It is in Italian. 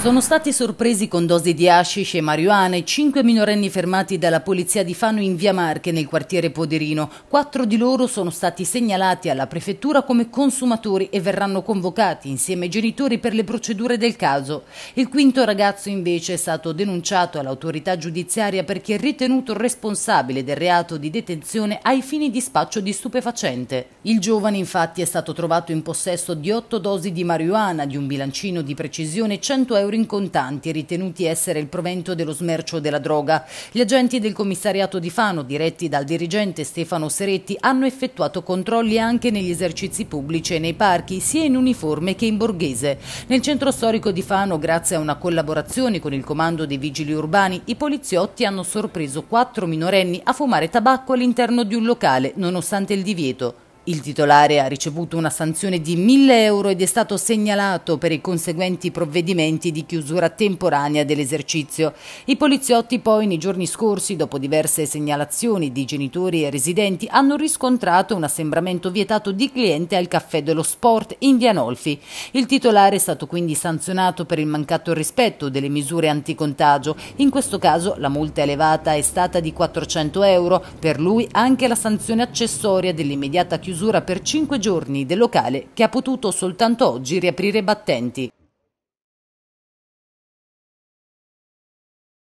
Sono stati sorpresi con dosi di hashish e marijuana cinque minorenni fermati dalla polizia di Fano in via Marche nel quartiere Poderino. Quattro di loro sono stati segnalati alla prefettura come consumatori e verranno convocati insieme ai genitori per le procedure del caso. Il quinto ragazzo invece è stato denunciato all'autorità giudiziaria perché è ritenuto responsabile del reato di detenzione ai fini di spaccio di stupefacente. Il giovane infatti è stato trovato in possesso di otto dosi di marijuana, di un bilancino di precisione 100 euro euro in contanti ritenuti essere il provento dello smercio della droga. Gli agenti del commissariato di Fano, diretti dal dirigente Stefano Seretti, hanno effettuato controlli anche negli esercizi pubblici e nei parchi, sia in uniforme che in borghese. Nel centro storico di Fano, grazie a una collaborazione con il comando dei vigili urbani, i poliziotti hanno sorpreso quattro minorenni a fumare tabacco all'interno di un locale, nonostante il divieto. Il titolare ha ricevuto una sanzione di 1000 euro ed è stato segnalato per i conseguenti provvedimenti di chiusura temporanea dell'esercizio. I poliziotti poi nei giorni scorsi, dopo diverse segnalazioni di genitori e residenti, hanno riscontrato un assembramento vietato di cliente al caffè dello sport in via Nolfi. Il titolare è stato quindi sanzionato per il mancato rispetto delle misure anticontagio. In questo caso la multa elevata è stata di 400 euro, per lui anche la sanzione accessoria dell'immediata chiusura chiusura per cinque giorni del locale che ha potuto soltanto oggi riaprire battenti.